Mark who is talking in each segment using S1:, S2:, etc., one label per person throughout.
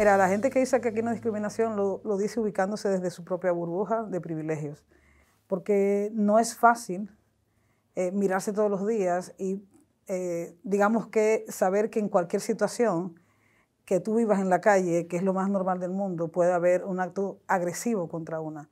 S1: Mira, la gente que dice que aquí no hay discriminación lo, dice ubicándose desde su propia burbuja de privilegios, porque no es fácil eh, mirarse todos los días y eh, digamos que saber que en cualquier situación que tú vivas en la calle, que es lo más normal del mundo, puede haber un acto agresivo contra una.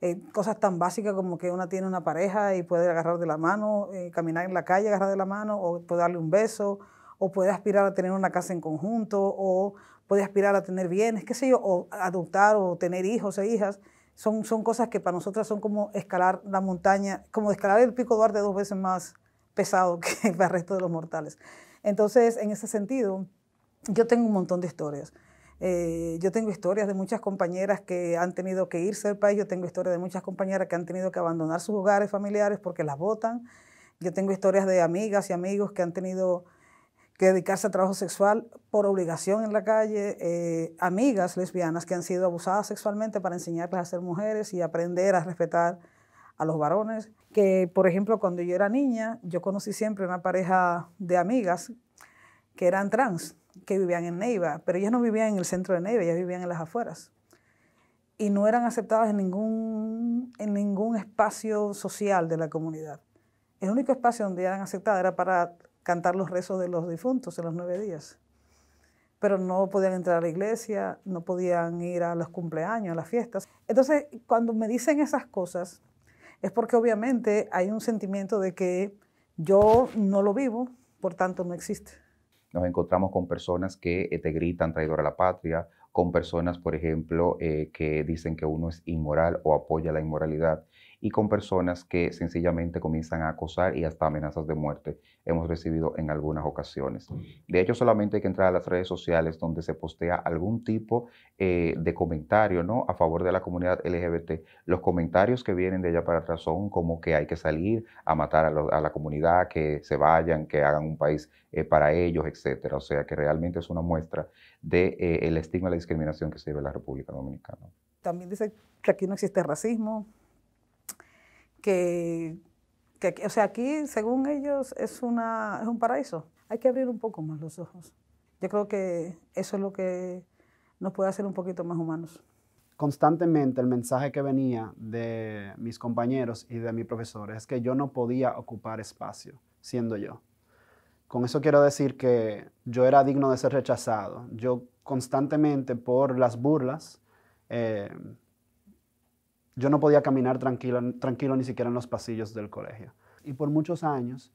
S1: Eh, cosas tan básicas como que una tiene una pareja y puede agarrar de la mano, caminar en la calle, agarrar de la mano, o puede darle un beso, o puede aspirar a tener una casa en conjunto, o puede aspirar a tener bienes, qué sé yo, o adoptar o tener hijos e hijas. Son, son cosas que para nosotras son como escalar la montaña, como escalar el pico Duarte dos veces más pesado que el resto de los mortales. Entonces, en ese sentido, yo tengo un montón de historias. Eh, yo tengo historias de muchas compañeras que han tenido que irse del país, yo tengo historias de muchas compañeras que han tenido que abandonar sus hogares familiares porque las votan, yo tengo historias de amigas y amigos que han tenido que dedicarse a trabajo sexual por obligación en la calle, eh, amigas lesbianas que han sido abusadas sexualmente para enseñarles a ser mujeres y aprender a respetar a los varones. Que, por ejemplo, cuando yo era niña, yo conocí siempre una pareja de amigas que eran trans, que vivían en Neiva, pero ellas no vivían en el centro de Neiva, ellas vivían en las afueras. Y no eran aceptadas en ningún, en ningún espacio social de la comunidad. El único espacio donde eran aceptadas era para cantar los rezos de los difuntos en los nueve días. Pero no podían entrar a la iglesia, no podían ir a los cumpleaños, a las fiestas. Entonces, cuando me dicen esas cosas, es porque obviamente hay un sentimiento de que yo no lo vivo, por tanto no existe.
S2: Nos encontramos con personas que eh, te gritan traidor a la patria, con personas, por ejemplo, eh, que dicen que uno es inmoral o apoya la inmoralidad y con personas que sencillamente comienzan a acosar y hasta amenazas de muerte hemos recibido en algunas ocasiones. De hecho, solamente hay que entrar a las redes sociales donde se postea algún tipo eh, de comentario ¿no? a favor de la comunidad LGBT. Los comentarios que vienen de allá para atrás son como que hay que salir a matar a, la comunidad, que se vayan, que hagan un país eh, para ellos, etc. O sea, que realmente es una muestra del de, eh, el estigma y la discriminación que se vive en la República Dominicana.
S1: También dice que aquí no existe racismo, que, que, o sea, aquí, según ellos, es, una, un paraíso. Hay que abrir un poco más los ojos. Yo creo que eso es lo que nos puede
S3: hacer un poquito más humanos. Constantemente el mensaje que venía de mis compañeros y de mi profesor es que yo no podía ocupar espacio siendo yo. Con eso quiero decir que yo era digno de ser rechazado. Yo constantemente por las burlas eh, yo no podía caminar tranquilo, tranquilo ni siquiera en los pasillos del colegio. Y por muchos años,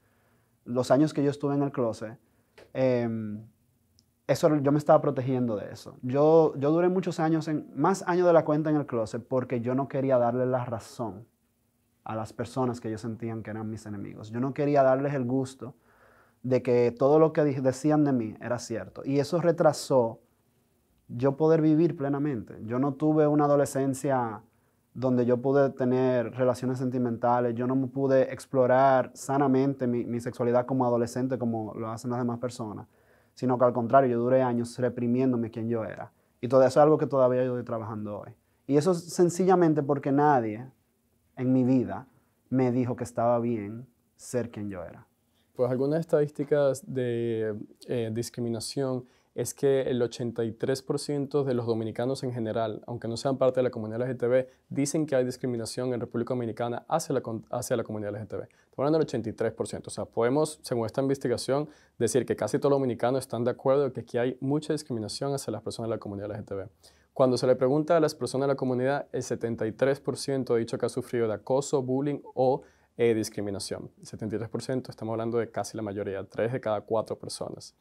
S3: los años que yo estuve en el closet, em, eso, yo me estaba protegiendo de eso. Yo, yo duré muchos años, en, más años de la cuenta en el closet, porque yo no quería darle la razón a las personas que yo sentían que eran mis enemigos. Yo no quería darles el gusto de que todo lo que decían de mí era cierto. Y eso retrasó yo poder vivir plenamente. Yo no tuve una adolescencia donde yo pude tener relaciones sentimentales, yo no pude explorar sanamente mi, sexualidad como adolescente como lo hacen las demás personas, sino que al contrario, yo duré años reprimiéndome quien yo era. Y todo eso es algo que todavía yo estoy trabajando hoy. Y eso es sencillamente porque nadie en mi vida me dijo que estaba bien ser quien yo era.
S4: Pues algunas estadísticas de eh, discriminación es que el 83% de los dominicanos en general, aunque no sean parte de la comunidad LGTB, dicen que hay discriminación en República Dominicana hacia la, comunidad LGTB. Estamos hablando del 83%. O sea, podemos, según esta investigación, decir que casi todos los dominicanos están de acuerdo en que aquí hay mucha discriminación hacia las personas de la comunidad LGTB. Cuando se le pregunta a las personas de la comunidad, el 73% ha dicho que ha sufrido de acoso, bullying o eh, discriminación. El 73%, estamos hablando de casi la mayoría, 3 de cada 4 personas.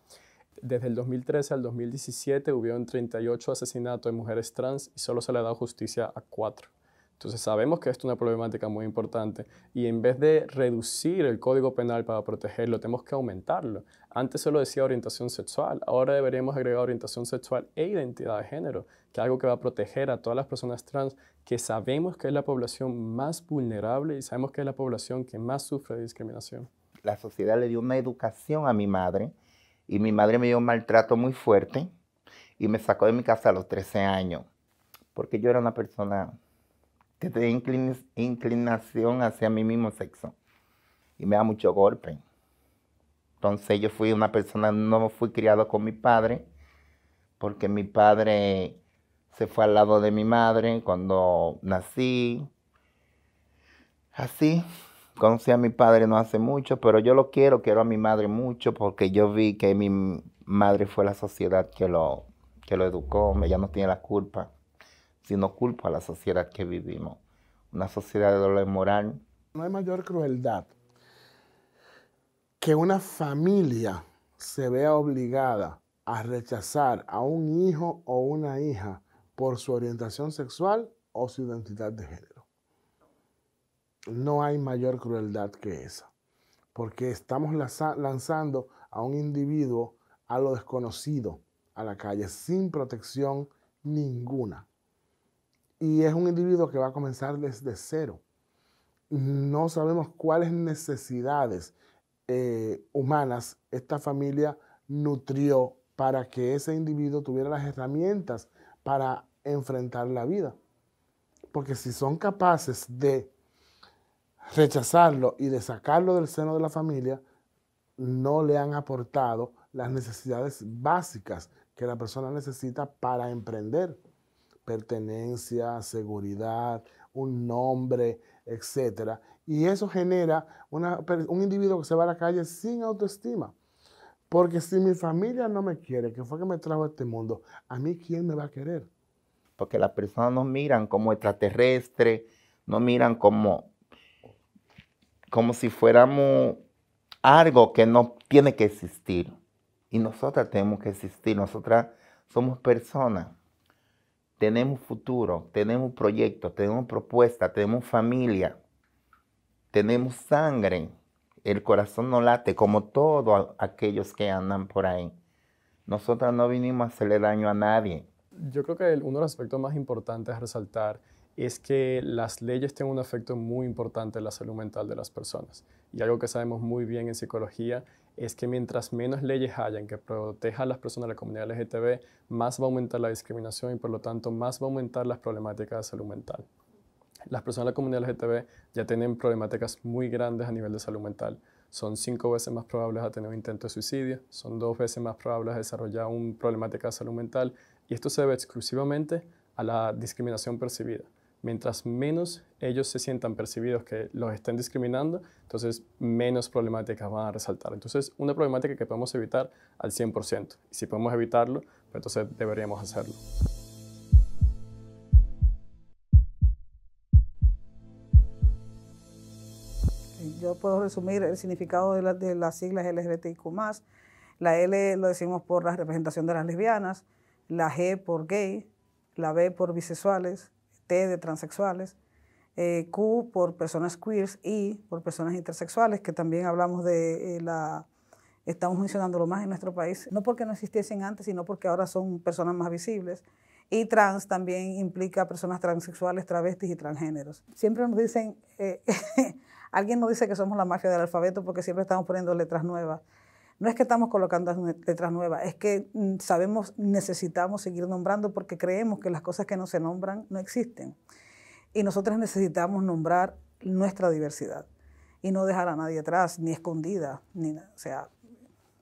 S4: Desde el 2013 al 2017 hubieron 38 asesinatos de mujeres trans y solo se le ha dado justicia a 4. Entonces sabemos que esto es una problemática muy importante y en vez de reducir el código penal para protegerlo, tenemos que aumentarlo. Antes solo decía orientación sexual, ahora deberíamos agregar orientación sexual e identidad de género, que es algo que va a proteger a todas las personas trans, que sabemos que es la población más vulnerable y sabemos que es la población que más sufre de discriminación.
S5: La sociedad le dio una educación a mi madre y mi madre me dio un maltrato muy fuerte y me sacó de mi casa a los 13 años, porque yo era una persona que tenía inclinación hacia mi mismo sexo y me da mucho golpe. Entonces yo fui una persona, no fui criado con mi padre, porque mi padre se fue al lado de mi madre cuando nací. Así, Conocí a mi padre no hace mucho, pero yo lo quiero, quiero a mi madre mucho porque yo vi que mi madre fue la sociedad que lo, que lo educó, ella no tiene la culpa, sino culpa a la sociedad que vivimos, una sociedad de dolor
S6: moral. No hay mayor crueldad que una familia se vea obligada a rechazar a un hijo o una hija por su orientación sexual o su identidad de género no hay mayor crueldad que esa, porque estamos lanzando a un individuo a lo desconocido, a la calle, sin protección ninguna. Y es un individuo que va a comenzar desde cero. No sabemos cuáles necesidades eh, humanas esta familia nutrió para que ese individuo tuviera las herramientas para enfrentar la vida. Porque si son capaces de rechazarlo y de sacarlo del seno de la familia, no le han aportado las necesidades básicas que la persona necesita para emprender. Pertenencia, seguridad, un nombre, etc. Y eso genera un individuo que se va a la calle sin autoestima. Porque si mi familia no me quiere, que fue que me trajo a este mundo, ¿a mí quién me va a querer?
S5: Porque las personas nos miran como extraterrestre, nos miran como como si fuéramos algo que no tiene que existir. Y nosotras tenemos que existir, nosotras somos personas, tenemos futuro, tenemos proyectos, tenemos propuestas, tenemos familia, tenemos sangre, el corazón no late como todos aquellos que andan por ahí. Nosotras no vinimos a hacerle daño a nadie.
S4: Yo creo que uno de los aspectos más importantes es resaltar es que las leyes tienen un efecto muy importante en la salud mental de las personas. Y algo que sabemos muy bien en psicología es que mientras menos leyes hayan que protejan a las personas de la comunidad LGTB, más va a aumentar la discriminación y por lo tanto más va a aumentar las problemáticas de salud mental. Las personas de la comunidad LGTB ya tienen problemáticas muy grandes a nivel de salud mental. Son cinco veces más probables a tener un intento de suicidio, son dos veces más probables a desarrollar un problemática de salud mental y esto se debe exclusivamente a la discriminación percibida mientras menos ellos se sientan percibidos que los estén discriminando, entonces menos problemáticas van a resaltar. Entonces, una problemática que podemos evitar al 100%. Y si podemos evitarlo, pues entonces deberíamos hacerlo.
S1: Yo puedo resumir el significado de, de las siglas LGBTIQ+. La L lo decimos por la representación de las lesbianas, la G por gay, la B por bisexuales, T de transexuales, eh, Q por personas queers, y por personas intersexuales, que también hablamos de eh, la... Estamos mencionándolo más en nuestro país, no porque no existiesen antes, sino porque ahora son personas más visibles. Y trans también implica personas transexuales, travestis y transgéneros. Siempre nos dicen, eh, alguien nos dice que somos la mafia del alfabeto porque siempre estamos poniendo letras nuevas. No es que estamos colocando letras nuevas, es que mm, sabemos, necesitamos seguir nombrando porque creemos que las cosas que no se nombran no existen. Y nosotros necesitamos nombrar nuestra diversidad y no dejar a nadie atrás, ni escondida. Ni, o sea,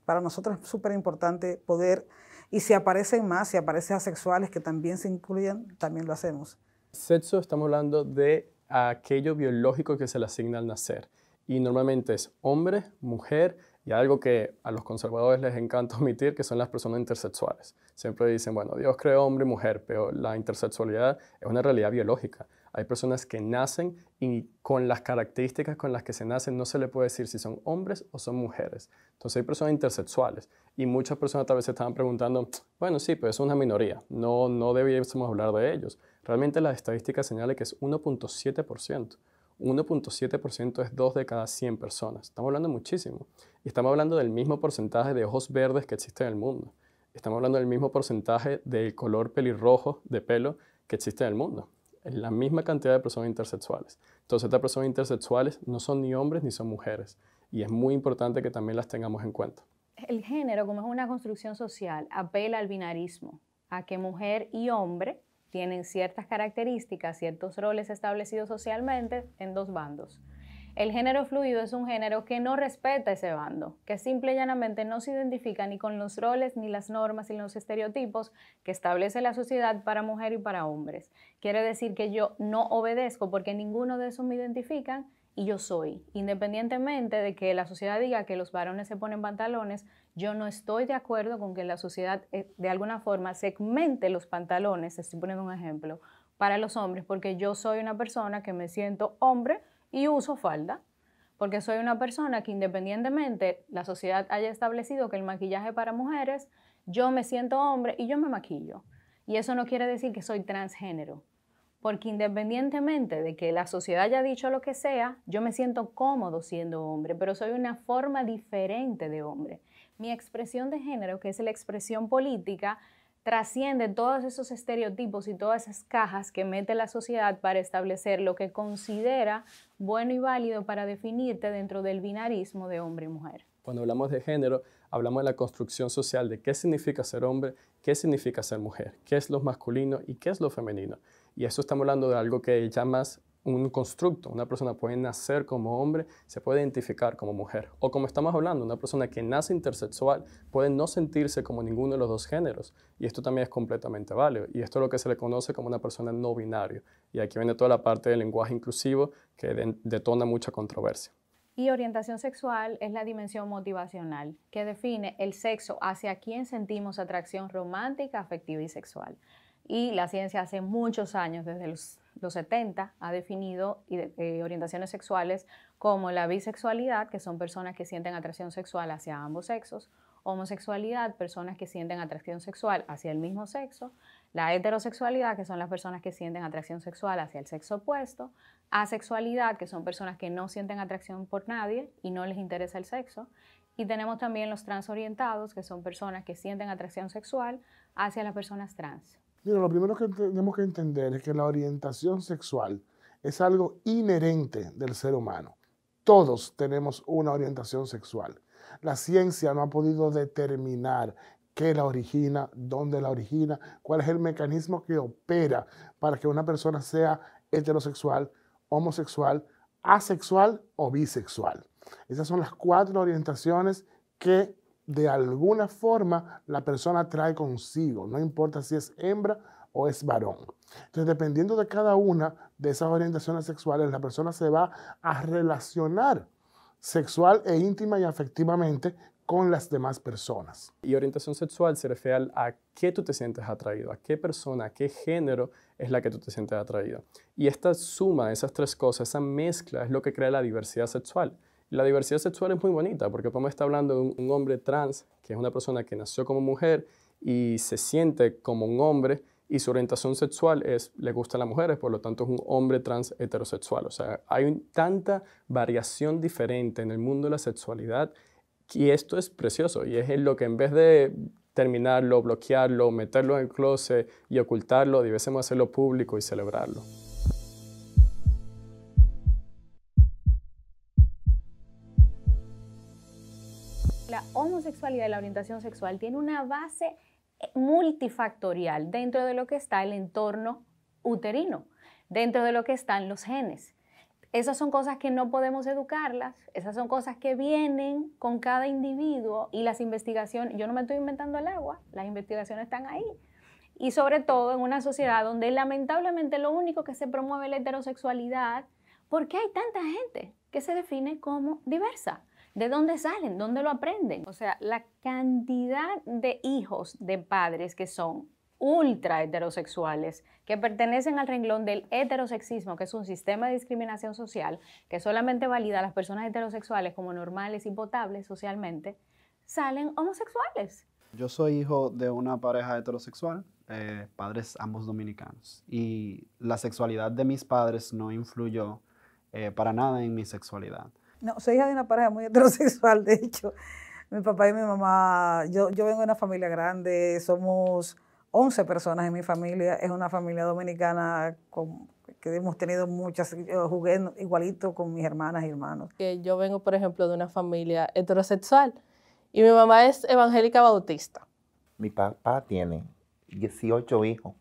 S1: para nosotros es súper importante poder, y si aparecen más, si aparecen asexuales que también se incluyen, también lo hacemos.
S4: Sexo, estamos hablando de aquello biológico que se le asigna al nacer. Y normalmente es hombre, mujer, y algo que a los conservadores les encanta omitir, que son las personas intersexuales. Siempre dicen, bueno, Dios creó hombre y mujer, pero la intersexualidad es una realidad biológica. Hay personas que nacen y con las características con las que se nacen no se le puede decir si son hombres o son mujeres. Entonces hay personas intersexuales y muchas personas tal vez se estaban preguntando, bueno, sí, pero es una minoría, no, no deberíamos hablar de ellos. Realmente las estadísticas señalan que es 1.7%. 1.7% es 2 de cada 100 personas. Estamos hablando muchísimo. Y estamos hablando del mismo porcentaje de ojos verdes que existe en el mundo. Estamos hablando del mismo porcentaje del color pelirrojo de pelo que existe en el mundo. la misma cantidad de personas intersexuales. Entonces estas personas intersexuales no son ni hombres ni son mujeres. Y es muy importante que también las tengamos en cuenta.
S7: El género, como es una construcción social, apela al binarismo, a que mujer y hombre tienen ciertas características, ciertos roles establecidos socialmente en dos bandos. El género fluido es un género que no respeta ese bando, que simple y llanamente no se identifica ni con los roles, ni las normas, ni los estereotipos que establece la sociedad para mujer y para hombres. Quiere decir que yo no obedezco porque ninguno de esos me identifican y yo soy, independientemente de que la sociedad diga que los varones se ponen pantalones, yo no estoy de acuerdo con que la sociedad eh, de alguna forma segmente los pantalones, estoy poniendo un ejemplo, para los hombres, porque yo soy una persona que me siento hombre y uso falda, porque soy una persona que independientemente la sociedad haya establecido que el maquillaje para mujeres, yo me siento hombre y yo me maquillo. Y eso no quiere decir que soy transgénero, porque independientemente de que la sociedad haya dicho lo que sea, yo me siento cómodo siendo hombre, pero soy una forma diferente de hombre mi expresión de género, que es la expresión política, trasciende todos esos estereotipos y todas esas cajas que mete la sociedad para establecer lo que considera bueno y válido para definirte dentro del binarismo de hombre y mujer.
S4: Cuando hablamos de género, hablamos de la construcción social de qué significa ser hombre, qué significa ser mujer, qué es lo masculino y qué es lo femenino. Y eso estamos hablando de algo que llamas un constructo. Una persona puede nacer como hombre, se puede identificar como mujer. O como estamos hablando, una persona que nace intersexual puede no sentirse como ninguno de los dos géneros. Y esto también es completamente válido. Y esto es lo que se le conoce como una persona no binario. Y aquí viene toda la parte del lenguaje inclusivo que detona mucha controversia.
S7: Y orientación sexual es la dimensión motivacional que define el sexo hacia quien sentimos atracción romántica, afectiva y sexual. Y la ciencia hace muchos años, desde los los 70 ha definido eh, orientaciones sexuales como la bisexualidad, que son personas que sienten atracción sexual hacia ambos sexos, homosexualidad, personas que sienten atracción sexual hacia el mismo sexo, la heterosexualidad, que son las personas que sienten atracción sexual hacia el sexo opuesto, asexualidad, que son personas que no sienten atracción por nadie y no les interesa el sexo, y tenemos también los transorientados, que son personas que sienten atracción sexual hacia las personas trans
S6: lo primero que tenemos que entender es que la orientación sexual es algo inherente del ser humano. Todos tenemos una orientación sexual. La ciencia no ha podido determinar qué la origina, dónde la origina, cuál es el mecanismo que opera para que una persona sea heterosexual, homosexual, asexual o bisexual. Esas son las cuatro orientaciones que de alguna forma la persona trae consigo, no importa si es hembra o es varón. Entonces, dependiendo de cada una de esas orientaciones sexuales, la persona se va
S4: a relacionar sexual e íntima y afectivamente con las demás personas. Y orientación sexual se refiere a qué tú te sientes atraído, a qué persona, a qué género es la que tú te sientes atraído. Y esta suma de esas tres cosas, esa mezcla, es lo que crea la diversidad sexual. La diversidad sexual es muy bonita porque podemos está hablando de un, hombre trans, que es una persona que nació como mujer y se siente como un hombre y su orientación sexual es le gusta a las mujeres, por lo tanto es un hombre trans heterosexual. O sea, hay tanta variación diferente en el mundo de la sexualidad y esto es precioso y es en lo que en vez de terminarlo, bloquearlo, meterlo en el closet y ocultarlo, debemos hacerlo público y celebrarlo.
S7: homosexualidad y la orientación sexual tiene una base eh, multifactorial dentro de lo que está el entorno uterino, dentro de lo que están los genes. Esas son cosas que no podemos educarlas, esas son cosas que vienen con cada individuo y las investigaciones, yo no me estoy inventando el agua, las investigaciones están ahí. Y sobre todo en una sociedad donde lamentablemente lo único que se promueve es la heterosexualidad, porque hay tanta gente que se define como diversa. ¿De dónde salen? ¿Dónde lo aprenden? O sea, la cantidad de hijos de padres que son ultra heterosexuales, que pertenecen al renglón del heterosexismo, que es un sistema de discriminación social que solamente valida a las personas heterosexuales como normales y potables socialmente, salen homosexuales.
S3: Yo soy hijo de una pareja heterosexual, eh, padres ambos dominicanos, y la sexualidad de mis padres no influyó eh, para nada en mi sexualidad.
S1: No, soy hija de una pareja muy heterosexual, de hecho. Mi papá y mi mamá, yo, yo vengo de una familia grande, somos 11 personas en mi familia, es una familia dominicana con, que hemos tenido muchas, yo jugué igualito con mis hermanas y hermanos. yo vengo, por ejemplo, de una familia heterosexual y mi mamá es evangélica bautista.
S5: Mi papá tiene 18 hijos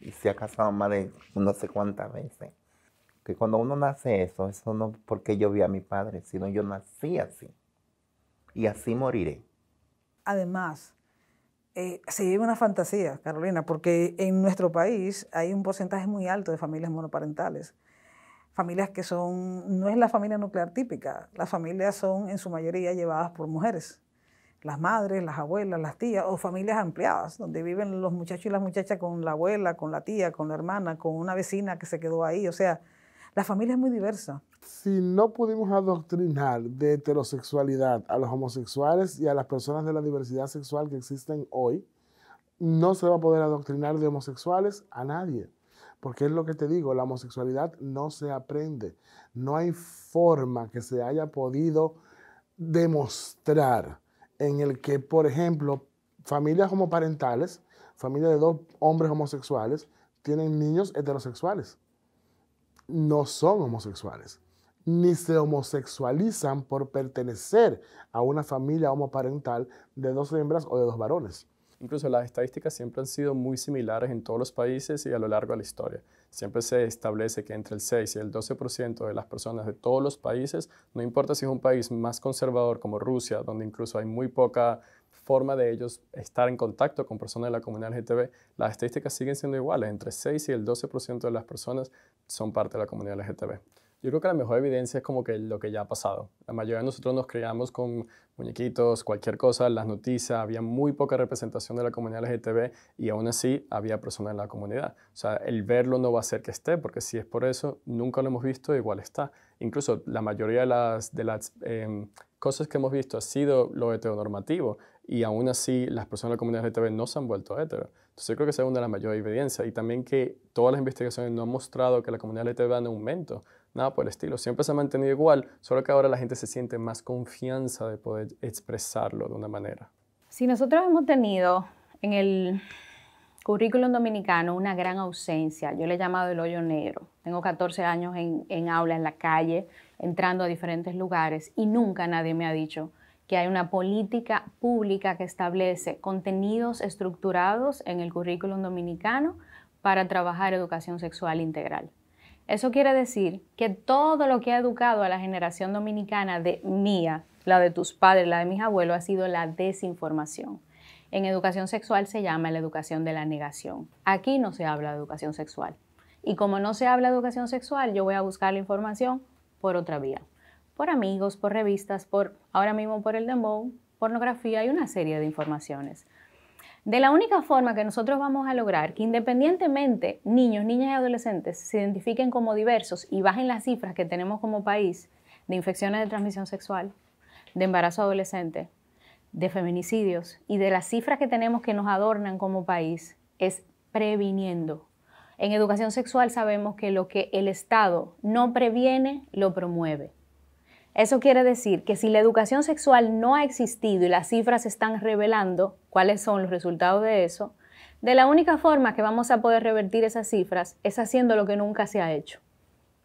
S5: y se ha casado más de no sé cuántas veces que cuando uno nace eso, eso no porque yo vi a mi padre, sino yo nací así. Y así moriré.
S1: Además, eh, se vive una fantasía, Carolina, porque en nuestro país hay un porcentaje muy alto de familias monoparentales. Familias que son, no es la familia nuclear típica, las familias son en su mayoría llevadas por mujeres, las madres, las abuelas, las tías, o familias ampliadas, donde viven los muchachos y las muchachas con la abuela, con la tía, con la hermana, con una vecina que se quedó ahí, o sea, la familia es muy diversa.
S6: Si no pudimos adoctrinar de heterosexualidad a los homosexuales y a las personas de la diversidad sexual que existen hoy, no se va a poder adoctrinar de homosexuales a nadie. Porque es lo que te digo, la homosexualidad no se aprende. No hay forma que se haya podido demostrar en el que, por ejemplo, familias homoparentales, familias de dos hombres homosexuales, tienen niños heterosexuales no son homosexuales, ni se homosexualizan por pertenecer a una familia
S4: homoparental de dos hembras o de dos varones. Incluso las estadísticas siempre han sido muy similares en todos los países y a lo largo de la historia. Siempre se establece que entre el 6 y el 12% de las personas de todos los países, no importa si es un país más conservador como Rusia, donde incluso hay muy poca forma de ellos estar en contacto con personas de la comunidad LGTB, las estadísticas siguen siendo iguales. Entre el 6 y el 12% de las personas son parte de la comunidad LGTB. Yo creo que la mejor evidencia es como que lo que ya ha pasado. La mayoría de nosotros nos criamos con muñequitos, cualquier cosa, las noticias, había muy poca representación de la comunidad LGTB y aún así había personas en la comunidad. O sea, el verlo no va a hacer que esté, porque si es por eso, nunca lo hemos visto, igual está. Incluso la mayoría de las, em, cosas que hemos visto ha sido lo heteronormativo y aún así las personas de la comunidad LGTB no se han vuelto heteros. Entonces yo creo que es una de las mayores evidencias y también que todas las investigaciones no han mostrado que la comunidad LGTB un aumento, nada por el estilo, siempre se ha mantenido igual, solo que ahora la gente se siente más confianza de poder expresarlo de una manera.
S7: Si nosotros hemos tenido en el currículum dominicano una gran ausencia, yo le he llamado el hoyo negro, tengo 14 años en, en aula, en la calle, entrando a diferentes lugares y nunca nadie me ha dicho, que hay una política pública que establece contenidos estructurados en el currículum dominicano para trabajar educación sexual integral. Eso quiere decir que todo lo que ha educado a la generación dominicana de mía, la de tus padres, la de mis abuelos, ha sido la desinformación. En educación sexual se llama la educación de la negación. Aquí no se habla de educación sexual. Y como no se habla de educación sexual, yo voy a buscar la información por otra vía por amigos, por revistas, por ahora mismo por el dembow, pornografía y una serie de informaciones. De la única forma que nosotros vamos a lograr que independientemente niños, niñas y adolescentes se identifiquen como diversos y bajen las cifras que tenemos como país de infecciones de transmisión sexual, de embarazo adolescente, de feminicidios y de las cifras que tenemos que nos adornan como país es previniendo. En educación sexual sabemos que lo que el Estado no previene, lo promueve. Eso quiere decir que si la educación sexual no ha existido y las cifras están revelando cuáles son los resultados de eso, de la única forma que vamos a poder revertir esas cifras es haciendo lo que nunca se ha hecho.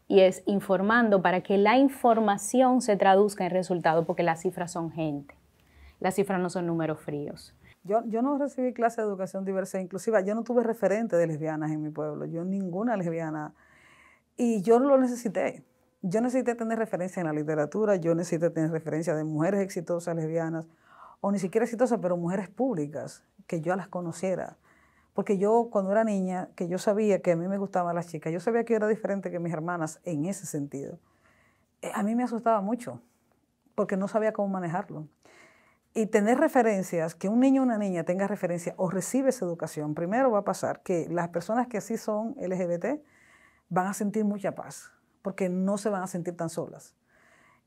S7: Y es informando para que la información se traduzca en resultados, porque las cifras son gente. Las cifras no son números fríos.
S1: Yo, yo, no recibí clase de educación diversa e inclusiva. Yo no tuve referente de lesbianas en mi pueblo. Yo ninguna lesbiana. Y yo no lo necesité yo necesité tener referencia en la literatura, yo necesité tener referencia de mujeres exitosas lesbianas, o ni siquiera exitosas, pero mujeres públicas, que yo las conociera. Porque yo cuando era niña, que yo sabía que a mí me gustaban las chicas, yo sabía que yo era diferente que mis hermanas en ese sentido. Eh, a mí me asustaba mucho, porque no sabía cómo manejarlo. Y tener referencias, que un niño o una niña tenga referencia o recibe esa educación, primero va a pasar que las personas que así son LGBT van a sentir mucha paz porque no se van a sentir tan solas.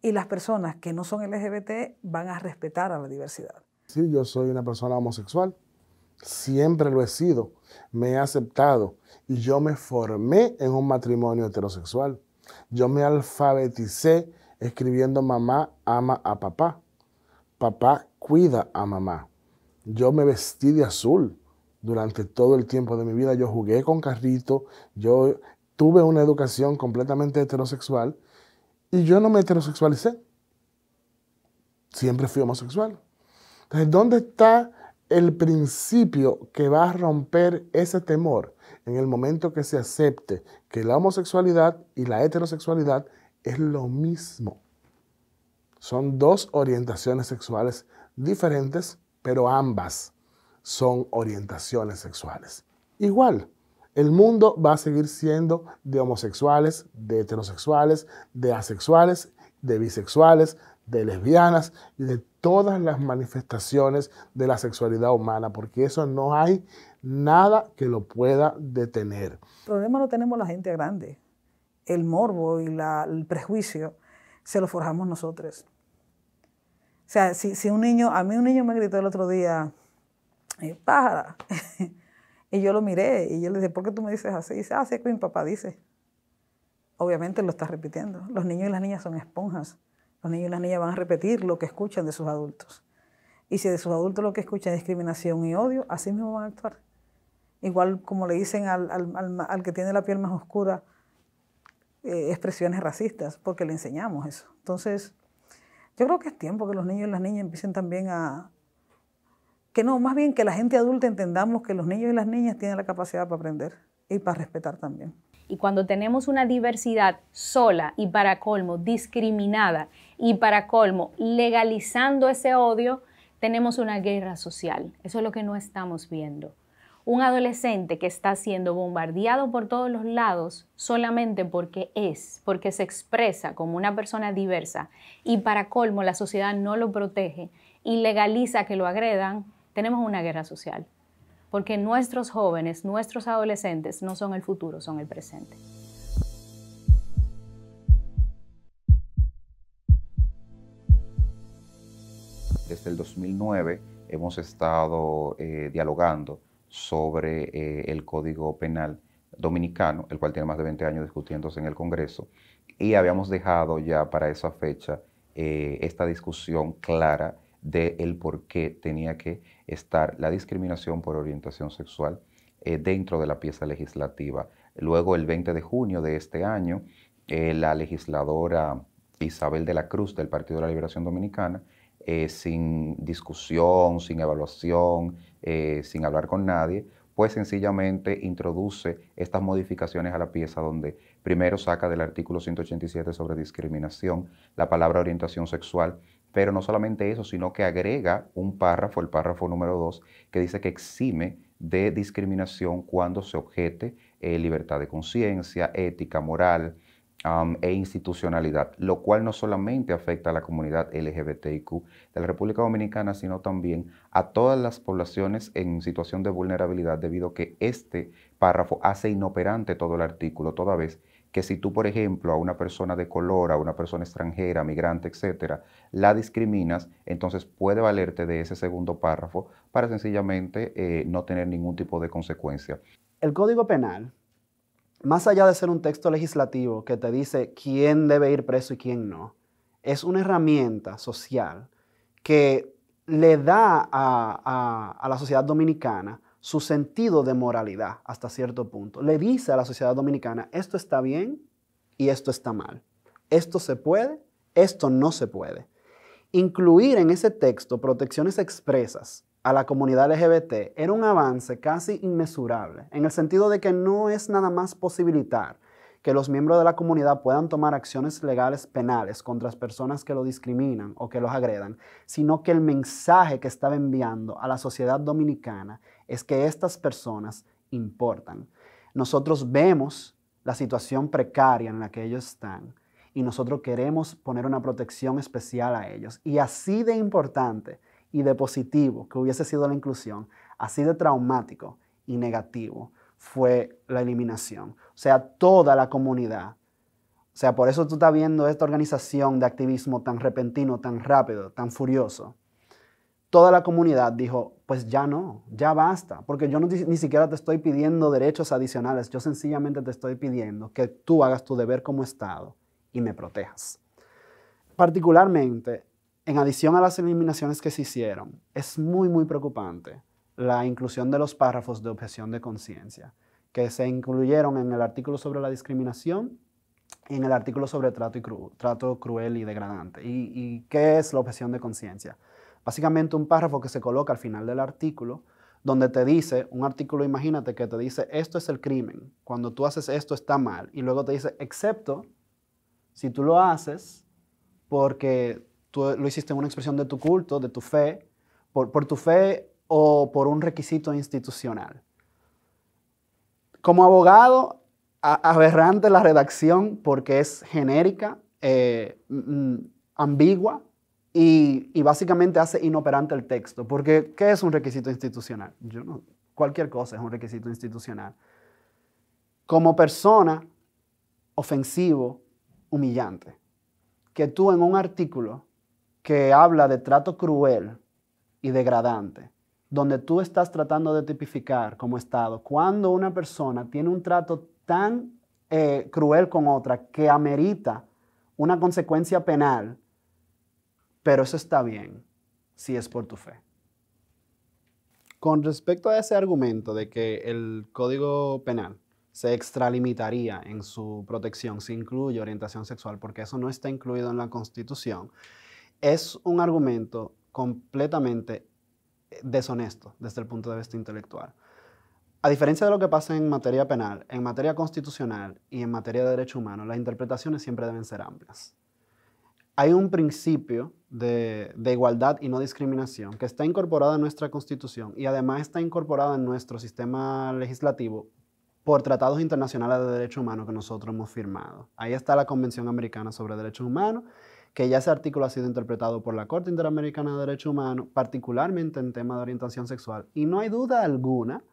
S1: Y las personas que no son LGBT van a respetar a la diversidad.
S6: Sí, yo soy una persona homosexual, siempre lo he sido, me he aceptado y yo me formé en un matrimonio heterosexual. Yo me alfabeticé escribiendo mamá ama a papá, papá cuida a mamá. Yo me vestí de azul durante todo el tiempo de mi vida. Yo jugué con carrito, yo tuve una educación completamente heterosexual y yo no me heterosexualicé. Siempre fui homosexual. Entonces, ¿dónde está el principio que va a romper ese temor en el momento que se acepte que la homosexualidad y la heterosexualidad es lo mismo? Son dos orientaciones sexuales diferentes, pero ambas son orientaciones sexuales. Igual, el mundo va a seguir siendo de homosexuales, de heterosexuales, de asexuales, de bisexuales, de lesbianas y de todas las manifestaciones de la sexualidad humana, porque eso no hay nada que lo pueda detener.
S1: El problema lo tenemos la gente grande. El morbo y el prejuicio se lo forjamos nosotros. O sea, si, si, un niño, a mí un niño me gritó el otro día, eh, pájara. Y yo lo miré y yo le dije, ¿por qué tú me dices así? Y dice, ah, que mi papá dice. Obviamente lo está repitiendo. Los niños y las niñas son esponjas. Los niños y las niñas van a repetir lo que escuchan de sus adultos. Y si de sus adultos lo que escuchan es discriminación y odio, así mismo van a actuar. Igual como le dicen al, que tiene la piel más oscura, eh, expresiones racistas, porque le enseñamos eso. Entonces, yo creo que es tiempo que los niños y las niñas empiecen también a, que no, más bien que la gente adulta entendamos que los niños y las niñas tienen la capacidad para aprender y para respetar también.
S7: Y cuando tenemos una diversidad sola y para colmo discriminada y para colmo legalizando ese odio, tenemos una guerra social. Eso es lo que no estamos viendo. Un adolescente que está siendo bombardeado por todos los lados solamente porque es, porque se expresa como una persona diversa y para colmo la sociedad no lo protege y legaliza que lo agredan, tenemos una guerra social, porque nuestros jóvenes, nuestros adolescentes no son el futuro, son el presente.
S2: Desde el 2009 hemos estado eh, dialogando sobre eh, el Código Penal Dominicano, el cual tiene más de 20 años discutiéndose en el Congreso, y habíamos dejado ya para esa fecha eh, esta discusión clara de el por qué tenía que estar la discriminación por orientación sexual eh, dentro de la pieza legislativa. Luego, el 20 de junio de este año, eh, la legisladora Isabel de la Cruz del Partido de la Liberación Dominicana, eh, sin discusión, sin evaluación, sin hablar con nadie, pues sencillamente introduce estas modificaciones a la pieza donde primero saca del artículo 187 sobre discriminación la palabra orientación sexual pero no solamente eso, sino que agrega un párrafo, el párrafo número 2, que dice que exime de discriminación cuando se objete eh, libertad de conciencia, ética, moral e institucionalidad, lo cual no solamente afecta a la comunidad LGBTIQ de la República Dominicana, sino también a todas las poblaciones en situación de vulnerabilidad, debido a que este párrafo hace inoperante todo el artículo, toda vez que si tú, por ejemplo, a una persona de color, a una persona extranjera, migrante, etcétera, la discriminas, entonces puede valerte de ese segundo párrafo para sencillamente eh, no tener ningún tipo de consecuencia.
S3: El Código Penal, más allá de ser un texto legislativo que te dice quién debe ir preso y quién no, es una herramienta social que le da a la sociedad dominicana su sentido de moralidad hasta cierto punto. Le dice a la sociedad dominicana, esto está bien y esto está mal. Esto se puede, esto no se puede. Incluir en ese texto protecciones expresas a la comunidad LGBT era un avance casi inmesurable, en el sentido de que no es nada más posibilitar que los miembros de la comunidad puedan tomar acciones legales penales contra las personas que lo discriminan o que los agredan, sino que el mensaje que estaba enviando a la sociedad dominicana es que estas personas importan. Nosotros vemos la situación precaria en la que ellos están y nosotros queremos poner una protección especial a ellos. Y así de importante y de positivo que hubiese sido la inclusión, así de traumático y negativo fue la eliminación. O sea, toda la comunidad. O sea, por eso tú estás viendo esta organización de activismo tan repentino, tan rápido, tan furioso toda la comunidad dijo, pues ya no, ya basta, porque yo ni siquiera te estoy pidiendo derechos adicionales, yo sencillamente te estoy pidiendo que tú hagas tu deber como Estado y me protejas. Particularmente, en adición a las eliminaciones que se hicieron, es muy, muy preocupante la inclusión de los párrafos de objeción de conciencia, que se incluyeron en el artículo sobre la discriminación y en el artículo sobre trato, cruel y degradante. ¿Y qué es la objeción de conciencia? básicamente un párrafo que se coloca al final del artículo, donde te dice, un artículo imagínate que te dice, esto es el crimen, cuando tú haces esto está mal, y luego te dice, excepto si tú lo haces porque tú lo hiciste en una expresión de tu culto, de tu fe, por, tu fe o por un requisito institucional. Como abogado, aberrante la redacción porque es genérica, eh, mm, mm, ambigua, y, básicamente hace inoperante el texto, porque ¿qué es un requisito institucional? Yo no, cualquier cosa es un requisito institucional. Como persona, ofensivo, humillante, que tú en un artículo que habla de trato cruel y degradante, donde tú estás tratando de tipificar como Estado, cuando una persona tiene un trato tan eh, cruel con otra que amerita una consecuencia penal, pero eso está bien si es por tu fe. Con respecto a ese argumento de que el Código Penal se extralimitaría en su protección si incluye orientación sexual, porque eso no está incluido en la Constitución, es un argumento completamente eh, deshonesto desde el punto de vista intelectual. A diferencia de lo que pasa en materia penal, en materia constitucional y en materia de derecho humano, las interpretaciones siempre deben ser amplias hay un principio de, igualdad y no discriminación que está incorporado en nuestra Constitución y además está incorporado en nuestro sistema legislativo por tratados internacionales de derechos humanos que nosotros hemos firmado. Ahí está la Convención Americana sobre Derechos Humanos, que ya ese artículo ha sido interpretado por la Corte Interamericana de Derechos Humanos, particularmente en tema de orientación sexual. Y no hay duda alguna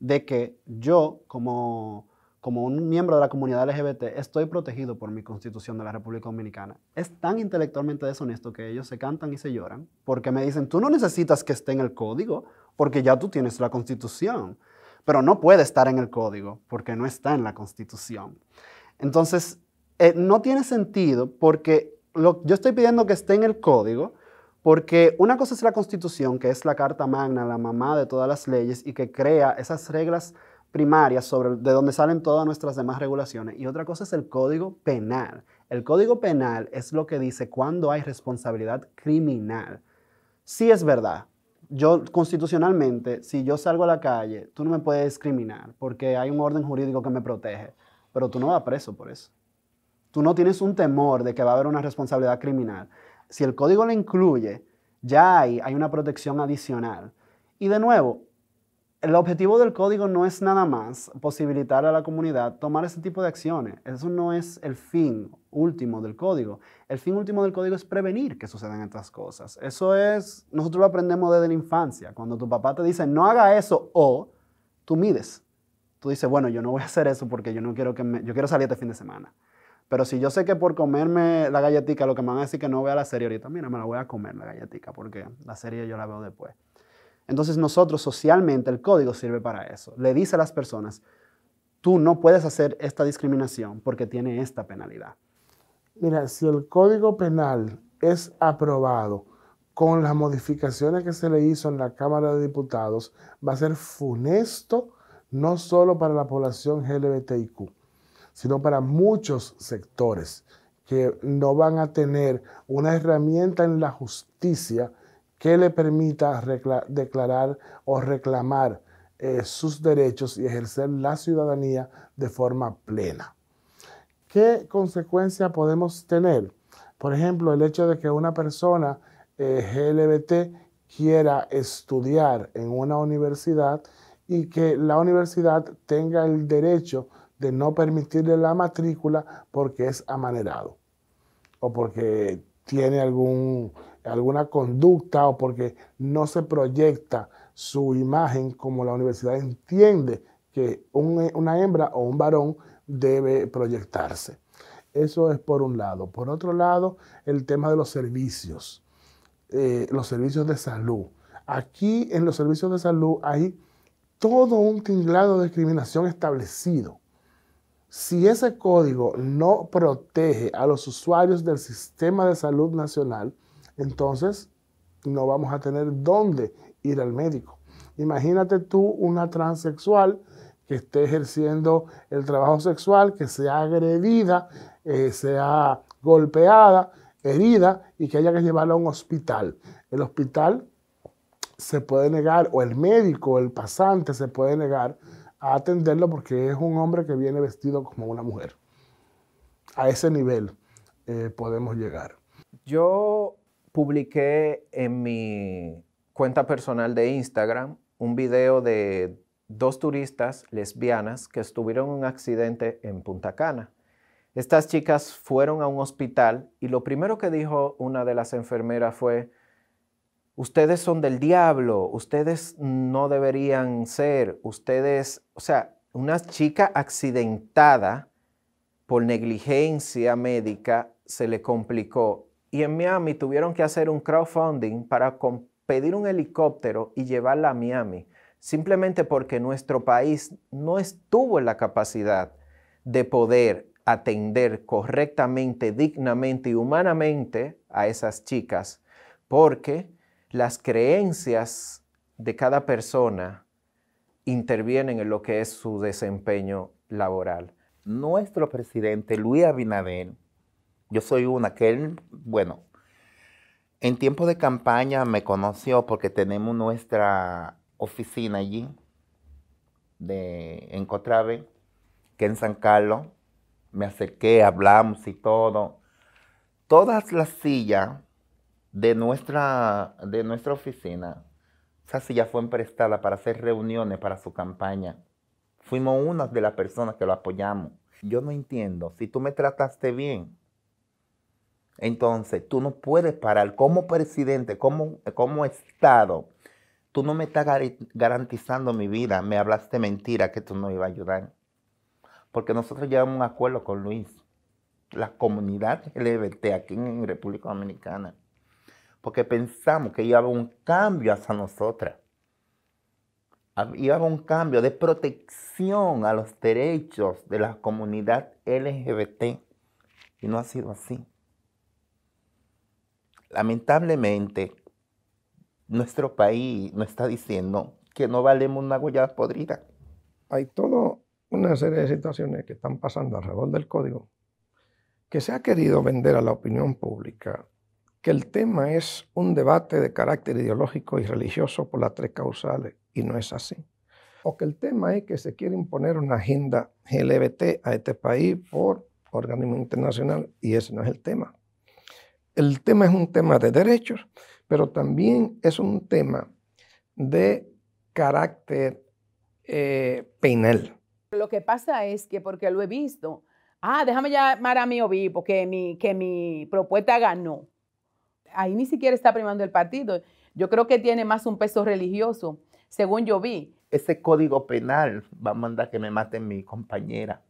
S3: de que yo, como como un miembro de la comunidad LGBT, estoy protegido por mi constitución de la República Dominicana, es tan intelectualmente deshonesto que ellos se cantan y se lloran porque me dicen, tú no necesitas que esté en el código porque ya tú tienes la constitución, pero no puede estar en el código porque no está en la constitución. Entonces, eh, no tiene sentido porque yo estoy pidiendo que esté en el código porque una cosa es la constitución, que es la carta magna, la mamá de todas las leyes y que crea esas reglas primaria sobre de donde salen todas nuestras demás regulaciones y otra cosa es el código penal. El código penal es lo que dice cuando hay responsabilidad criminal. Sí es verdad. Yo constitucionalmente, si yo salgo a la calle, tú no me puedes discriminar porque hay un orden jurídico que me protege, pero tú no vas preso por eso. Tú no tienes un temor de que va a haber una responsabilidad criminal. Si el código la incluye, ya hay, hay una protección adicional. Y de nuevo, el objetivo del código no es nada más posibilitar a la comunidad tomar ese tipo de acciones. Eso no es el fin último del código. El fin último del código es prevenir que sucedan estas cosas. Eso es, nosotros lo aprendemos desde la infancia. Cuando tu papá te dice, no haga eso o tú mides. Tú dices, bueno, yo no voy a hacer eso porque yo no quiero que yo quiero salir este fin de semana. Pero si yo sé que por comerme la galletica, lo que me van a decir que no vea la serie ahorita, mira, me la voy a comer la galletica porque la serie yo la veo después. Entonces nosotros socialmente el código sirve para eso. Le dice a las personas,
S6: tú no puedes hacer esta discriminación porque tiene esta penalidad. Mira, si el código penal es aprobado con las modificaciones que se le hizo en la Cámara de Diputados, va a ser funesto no solo para la población LGBTIQ, sino para muchos sectores que no van a tener una herramienta en la justicia que le permita declarar o reclamar eh, sus derechos y ejercer la ciudadanía de forma plena. ¿Qué consecuencia podemos tener? Por ejemplo, el hecho de que una persona eh, quiera estudiar en una universidad y que la universidad tenga el derecho de no permitirle la matrícula porque es amanerado o porque tiene algún alguna conducta o porque no se proyecta su imagen como la universidad entiende que una hembra o un varón debe proyectarse. Eso es por un lado. Por otro lado, el tema de los servicios, eh, los servicios de salud. Aquí en los servicios de salud hay todo un tinglado de discriminación establecido. Si ese código no protege a los usuarios del sistema de salud nacional, entonces no vamos a tener dónde ir al médico. Imagínate tú una transexual que esté ejerciendo el trabajo sexual, que sea agredida, eh, sea golpeada, herida y que haya que llevarla a un hospital. El hospital se puede negar, o el médico, el pasante se puede negar a atenderlo porque es un hombre que viene vestido como una mujer. A ese nivel eh, podemos llegar. Yo publiqué en mi
S8: cuenta personal de Instagram un video de dos turistas lesbianas que estuvieron en un accidente en Punta Cana. Estas chicas fueron a un hospital y lo primero que dijo una de las enfermeras fue, ustedes son del diablo, ustedes no deberían ser, ustedes, o sea, una chica accidentada por negligencia médica se le complicó y en Miami tuvieron que hacer un crowdfunding para pedir un helicóptero y llevarla a Miami, simplemente porque nuestro país no estuvo en la capacidad de poder atender correctamente, dignamente y humanamente a esas chicas, porque las creencias de cada persona intervienen en lo que es su desempeño laboral. Nuestro presidente Luis Abinader yo
S5: soy una que él, bueno, en tiempo de campaña me conoció porque tenemos nuestra oficina allí, de, en Cotrave, que en San Carlos. Me acerqué, hablamos y todo. Todas las sillas de nuestra, de nuestra oficina, esa silla fue emprestada para hacer reuniones para su campaña. Fuimos unas de las personas que lo apoyamos. Yo no entiendo, si tú me trataste bien, entonces, tú no puedes parar como presidente, como, Estado. Tú no me estás garantizando mi vida. Me hablaste mentira que tú no ibas a ayudar. Porque nosotros llevamos un acuerdo con Luis, la comunidad LGBT aquí en República Dominicana. Porque pensamos que iba a haber un cambio hacia nosotras. Iba a un cambio de protección a los derechos de la comunidad LGBT. Y no ha sido así. Lamentablemente, nuestro país nos está diciendo que no valemos una guayaba podrida.
S9: Hay toda una serie de situaciones que están pasando alrededor del código que se ha querido vender a la opinión pública que el tema es un debate de carácter ideológico y religioso por las tres causales, y no es así. O que el tema es que se quiere imponer una agenda LGBT a este país por organismo internacional, y ese no es el tema el tema es un tema de derechos, pero también es un tema de carácter eh, penal.
S7: Lo que pasa es que, porque lo he visto, ah, déjame llamar a mi obispo, porque mi, que mi propuesta ganó. Ahí ni siquiera está primando el partido. Yo creo que tiene más un peso religioso, según yo vi.
S5: Ese código penal va a mandar que me maten mi compañera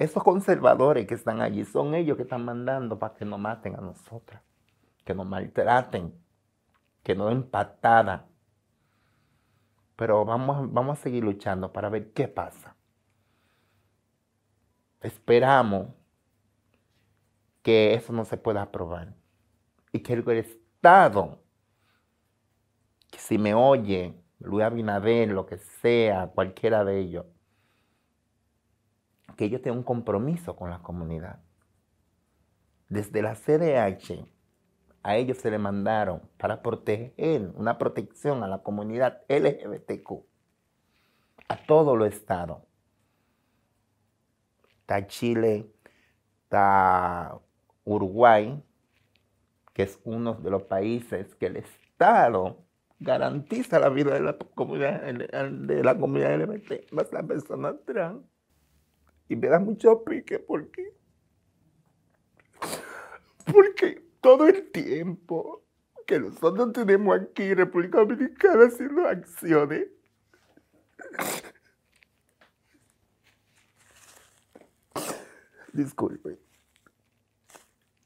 S5: esos conservadores que están allí son ellos que están mandando para que nos maten a nosotras, que nos maltraten, que nos den patada. Pero vamos, vamos a seguir luchando para ver qué pasa. Esperamos que eso no se pueda aprobar y que el Estado, que si me oye, Luis Abinader, lo que sea, cualquiera de ellos, que ellos tengan un compromiso con la comunidad. Desde la CDH a ellos se le mandaron para proteger, una protección a la comunidad LGBTQ, a todo lo estado. Está Chile, está Uruguay, que es uno de los países que el Estado garantiza la vida de la comunidad, de la comunidad LGBT, más la persona
S6: trans. Y me da mucho pique porque. Porque todo el tiempo que nosotros tenemos aquí en República Dominicana haciendo acciones. Disculpe.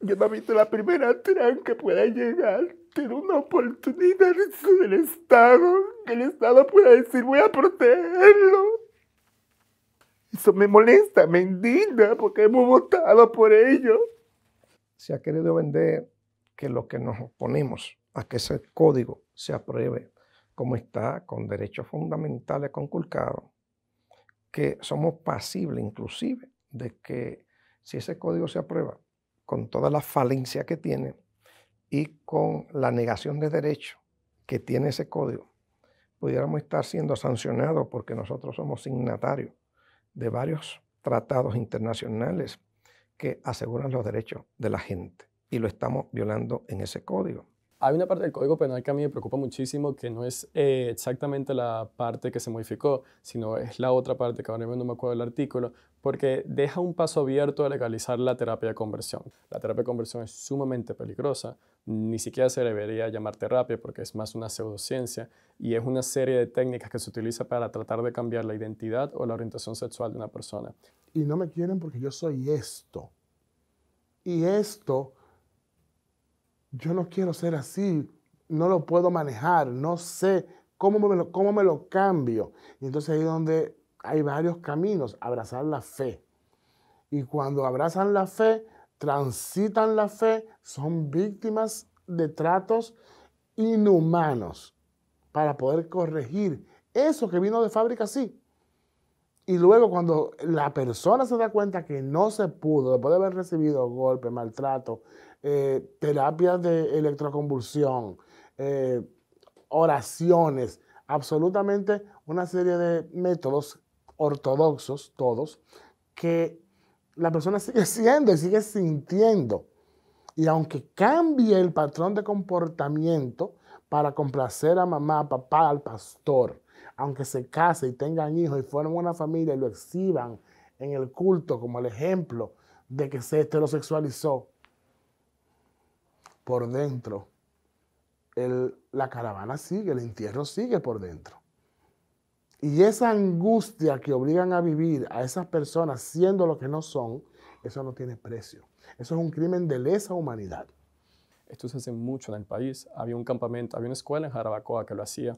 S6: Yo no he visto la primera tran que pueda llegar, tener una oportunidad del Estado, que el Estado pueda decir voy a protegerlo. Eso me molesta, me indigna, porque hemos votado por ello.
S9: Se ha querido vender que lo que nos oponemos a que ese código se apruebe como está, con derechos fundamentales conculcados, que somos pasibles inclusive de que si ese código se aprueba, con toda la falencia que tiene y con la negación de derechos que tiene ese código, pudiéramos estar siendo sancionados porque nosotros somos signatarios de varios tratados internacionales que aseguran los derechos de la gente y lo estamos violando en ese código.
S4: Hay una parte del Código Penal que a mí me preocupa muchísimo, que no es eh, exactamente la parte que se modificó, sino es la otra parte que ahora mismo no me acuerdo del artículo, porque deja un paso abierto a legalizar la terapia de conversión. La terapia de conversión es sumamente peligrosa ni siquiera se debería llamar terapia porque es más una pseudociencia y es una serie de técnicas que se utiliza para tratar de cambiar la identidad o la orientación sexual de una persona.
S6: Y no me quieren porque yo soy esto. Y esto, yo no quiero ser así, no lo puedo manejar, no sé cómo me lo, cómo me lo cambio. Y entonces ahí es donde hay varios caminos, abrazar la fe. Y cuando abrazan la fe, transitan la fe son víctimas de tratos inhumanos para poder corregir eso que vino de fábrica, sí. Y luego cuando la persona se da cuenta que no se pudo, después de haber recibido golpe, maltrato, eh, terapias de electroconvulsión, eh, oraciones, absolutamente una serie de métodos ortodoxos, todos, que la persona sigue siendo y sigue sintiendo. Y aunque cambie el patrón de comportamiento para complacer a mamá, a papá, al pastor, aunque se case y tengan hijos y formen una familia y lo exhiban en el culto como el ejemplo de que se heterosexualizó, por dentro la caravana sigue, el entierro sigue por dentro. Y esa angustia que obligan a vivir a esas personas siendo lo que no son, eso no tiene precio. Eso es un
S4: crimen de lesa humanidad. Esto se hace mucho en el país. Había un campamento, había una escuela en Jarabacoa que lo hacía.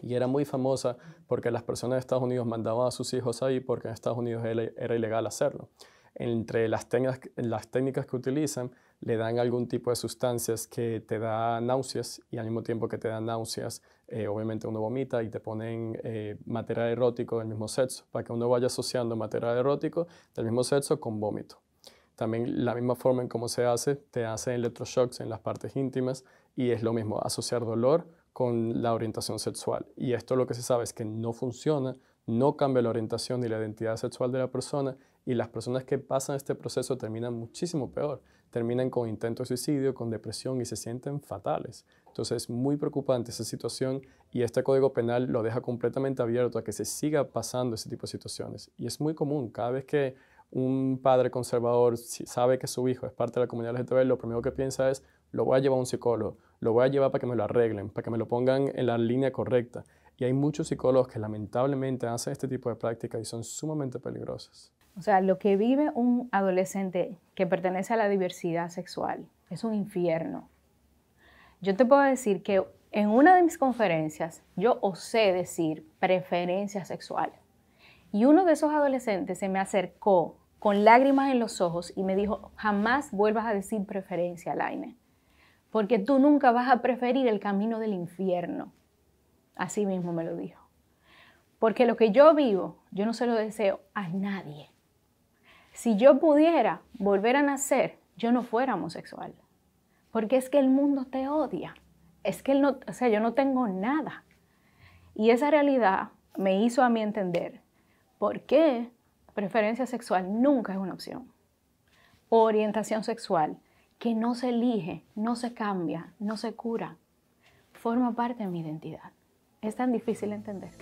S4: Y era muy famosa porque las personas de Estados Unidos mandaban a sus hijos ahí porque en Estados Unidos era ilegal hacerlo. Entre las, técnicas, las técnicas que utilizan, le dan algún tipo de sustancias que te da náuseas y al mismo tiempo que te dan náuseas, eh, obviamente uno vomita y te ponen eh, material erótico del mismo sexo, para que uno vaya asociando material erótico del mismo sexo con vómito. También la misma forma en cómo se hace, te hacen electroshocks en las partes íntimas y es lo mismo, asociar dolor con la orientación sexual. Y esto lo que se sabe es que no funciona, no cambia la orientación ni la identidad sexual de la persona y las personas que pasan este proceso terminan muchísimo peor, terminan con intento, de suicidio, con depresión y se sienten fatales. Entonces es muy preocupante esa situación y este código penal lo deja completamente abierto a que se siga pasando ese tipo de situaciones. Y es muy común, cada vez que un padre conservador sabe que su hijo es parte de la comunidad LGTB, lo primero que piensa es, lo voy a llevar a un psicólogo, lo voy a llevar para que me lo arreglen, para que me lo pongan en la línea correcta. Y hay muchos psicólogos que lamentablemente hacen este tipo de prácticas y son sumamente peligrosas.
S7: O sea, lo que vive un adolescente que pertenece a la diversidad sexual es un infierno. Yo te puedo decir que en una de mis conferencias yo osé decir preferencia sexual. Y uno de esos adolescentes se me acercó con lágrimas en los ojos y me dijo, jamás vuelvas a decir preferencia, Laine, porque tú nunca vas a preferir el camino del infierno. Así mismo me lo dijo. Porque lo que yo vivo, yo no se lo deseo a nadie. Si yo pudiera volver a nacer, yo no fuera homosexual porque es que el mundo te odia, es que no, o sea, yo no tengo nada. Y esa realidad me hizo a mí entender por qué preferencia sexual nunca es una opción. Orientación sexual que no se elige, no se cambia, no se cura, forma parte de mi identidad. Es tan difícil entender.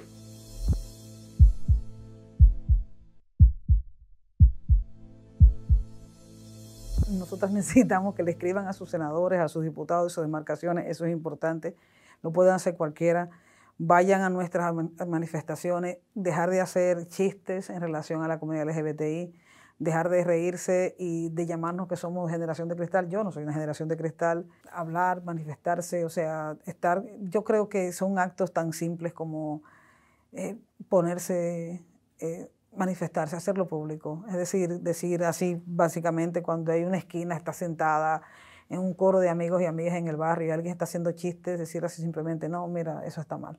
S1: Nosotros necesitamos que le escriban a sus senadores, a sus diputados, a sus demarcaciones, eso es importante. Lo pueden hacer cualquiera. Vayan a nuestras manifestaciones, dejar de hacer chistes en relación a la comunidad LGBTI, dejar de reírse y de llamarnos que somos generación de cristal. Yo no soy una generación de cristal. Hablar, manifestarse, o sea, estar. Yo creo que son actos tan simples como eh, ponerse. Eh, manifestarse, hacerlo público. Es decir, decir así básicamente cuando hay una esquina, está sentada en un coro de amigos y amigas en el barrio y alguien está haciendo chistes, decir así simplemente, no, mira, eso está mal.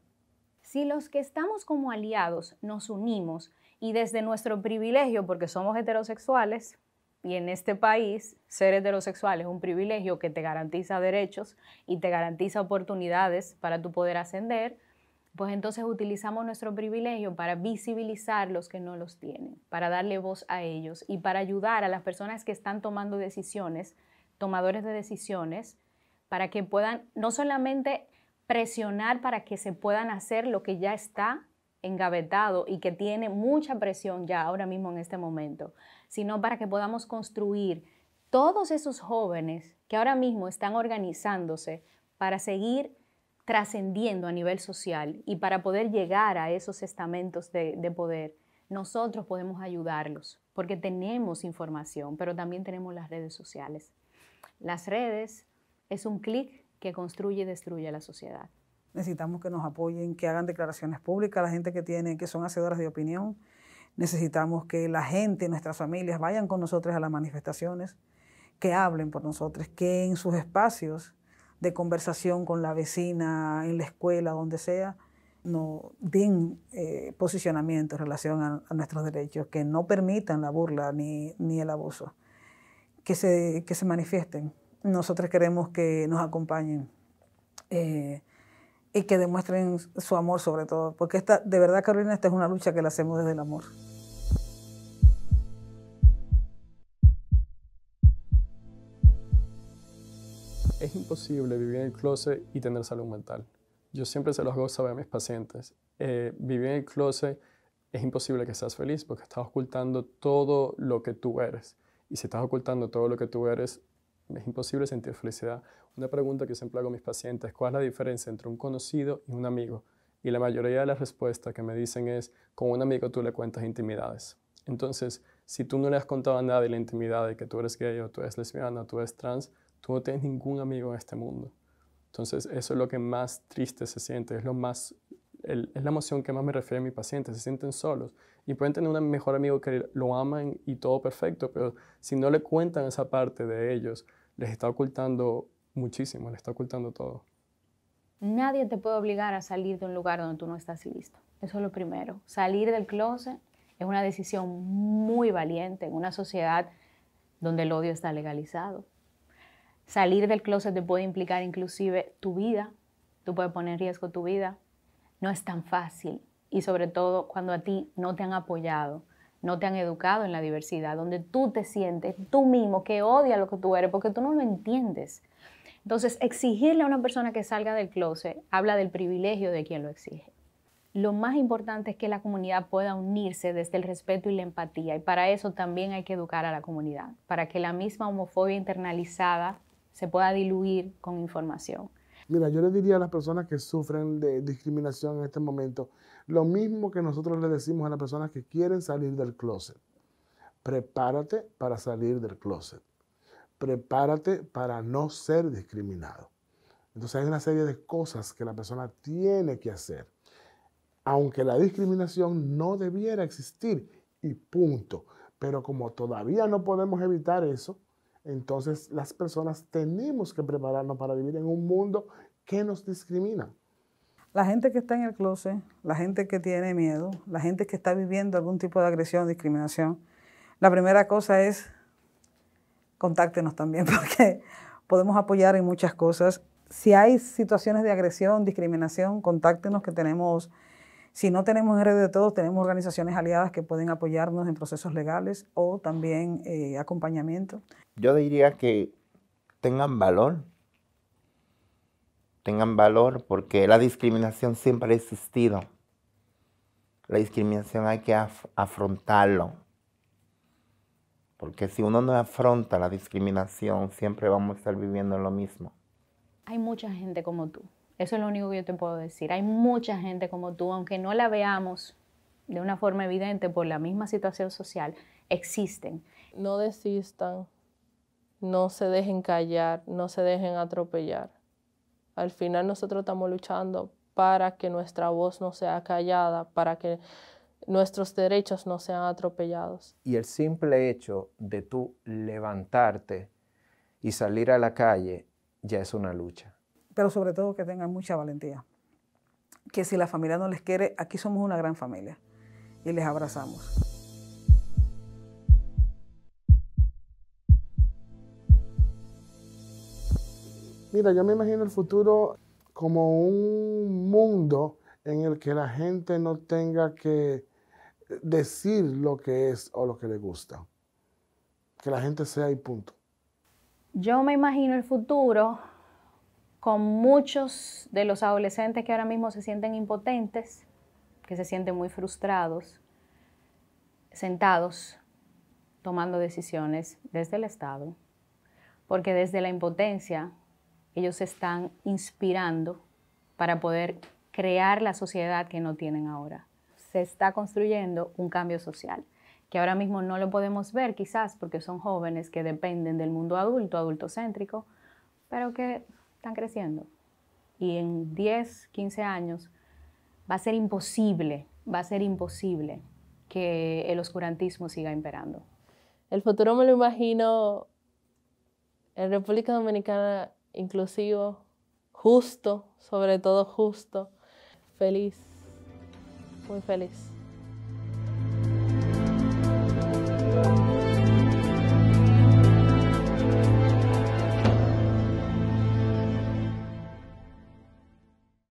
S7: Si los que estamos como aliados nos unimos y desde nuestro privilegio, porque somos heterosexuales, y en este país ser heterosexual es un privilegio que te garantiza derechos y te garantiza oportunidades para tu poder ascender, pues entonces utilizamos nuestro privilegio para visibilizar los que no los tienen, para darle voz a ellos y para ayudar a las personas que están tomando decisiones, tomadores de decisiones, para que puedan no solamente presionar para que se puedan hacer lo que ya está engavetado y que tiene mucha presión ya ahora mismo en este momento, sino para que podamos construir todos esos jóvenes que ahora mismo están organizándose para seguir trascendiendo a nivel social y para poder llegar a esos estamentos de, poder, nosotros podemos ayudarlos porque tenemos información, pero también tenemos las redes sociales. Las redes es un clic que construye y destruye a la sociedad.
S1: Necesitamos que nos apoyen, que hagan declaraciones públicas la gente que tiene, que son hacedoras de opinión. Necesitamos que la gente, nuestras familias, vayan con nosotros a las manifestaciones, que hablen por nosotros, que en sus espacios de conversación con la vecina, en la escuela, donde sea, no den eh, posicionamiento en relación a, nuestros derechos, que no permitan la burla ni, el abuso, que se, que se manifiesten. Nosotros queremos que nos acompañen eh, y que demuestren su amor sobre todo, porque esta, de verdad Carolina, esta es una lucha que la hacemos desde el amor.
S4: es imposible vivir en el closet y tener salud mental. Yo siempre se los hago saber a mis pacientes. Eh, vivir en el closet es imposible que seas feliz porque estás ocultando todo lo que tú eres. Y si estás ocultando todo lo que tú eres, es imposible sentir felicidad. Una pregunta que siempre hago a mis pacientes, ¿cuál es la diferencia entre un conocido y un amigo? Y la mayoría de las respuestas que me dicen es, con un amigo tú le cuentas intimidades. Entonces, si tú no le has contado a nadie la intimidad de que tú eres gay o tú eres lesbiana o tú eres trans, Tú no tienes ningún amigo en este mundo. Entonces, eso es lo que más triste se siente, es, lo más, es la emoción que más me refiere a mis paciente, se sienten solos. Y pueden tener un mejor amigo que lo aman y todo perfecto, pero si no le cuentan esa parte de ellos, les está ocultando muchísimo, les está ocultando todo.
S7: Nadie te puede obligar a salir de un lugar donde tú no estás listo. Eso es lo primero. Salir del closet es una decisión muy valiente en una sociedad donde el odio está legalizado. Salir del closet te puede implicar inclusive tu vida, tú puedes poner en riesgo tu vida. No es tan fácil y sobre todo cuando a ti no te han apoyado, no te han educado en la diversidad, donde tú te sientes tú mismo que odia lo que tú eres porque tú no lo entiendes. Entonces, exigirle a una persona que salga del closet habla del privilegio de quien lo exige. Lo más importante es que la comunidad pueda unirse desde el respeto y la empatía, y para eso también hay que educar a la comunidad, para que la misma homofobia internalizada se pueda diluir con información.
S6: Mira, yo le diría a las personas que sufren de discriminación en este momento, lo mismo que nosotros le decimos a las personas que quieren salir del closet. Prepárate para salir del closet. Prepárate para no ser discriminado. Entonces hay una serie de cosas que la persona tiene que hacer, aunque la discriminación no debiera existir y punto. Pero como todavía no podemos evitar eso, entonces las personas tenemos que prepararnos para vivir en un mundo que nos discrimina.
S1: La gente que está en el closet, la gente que tiene miedo, la gente que está viviendo algún tipo de agresión, discriminación, la primera cosa es contáctenos también porque podemos apoyar en muchas cosas. Si hay situaciones de agresión, discriminación, contáctenos que tenemos si no tenemos RD de todos, tenemos organizaciones aliadas que pueden apoyarnos en procesos legales o también eh, acompañamiento.
S5: Yo diría que tengan valor, tengan valor porque la discriminación siempre ha existido. La discriminación hay que afrontarlo. Porque si uno no afronta la discriminación, siempre vamos a estar viviendo lo mismo.
S7: Hay mucha gente como tú eso es lo único que yo te puedo decir. Hay mucha gente como tú, aunque no la veamos de una forma evidente por la misma situación social, existen. No desistan, no se dejen callar, no se dejen atropellar. Al final nosotros estamos luchando para que nuestra voz no sea callada, para que nuestros derechos no
S1: sean atropellados.
S8: Y el simple hecho de tú levantarte y salir a la calle ya es una lucha
S1: pero sobre todo que tengan mucha valentía. Que si la familia no les quiere, aquí somos una gran familia y les abrazamos.
S6: Mira, yo me imagino el futuro como un mundo en el que la gente no tenga que decir lo que es o lo que le gusta. Que la gente sea y punto.
S7: Yo me imagino el futuro con muchos de los adolescentes que ahora mismo se sienten impotentes, que se sienten muy frustrados, sentados tomando decisiones desde el Estado, porque desde la impotencia ellos se están inspirando para poder crear la sociedad que no tienen ahora. Se está construyendo un cambio social, que ahora mismo no lo podemos ver quizás porque son jóvenes que dependen del mundo adulto, adultocéntrico, pero que están creciendo. Y en 10, 15 años va a ser imposible, va a ser imposible que el oscurantismo siga imperando. El futuro me lo imagino en República Dominicana inclusivo, justo, sobre todo justo, feliz, muy feliz.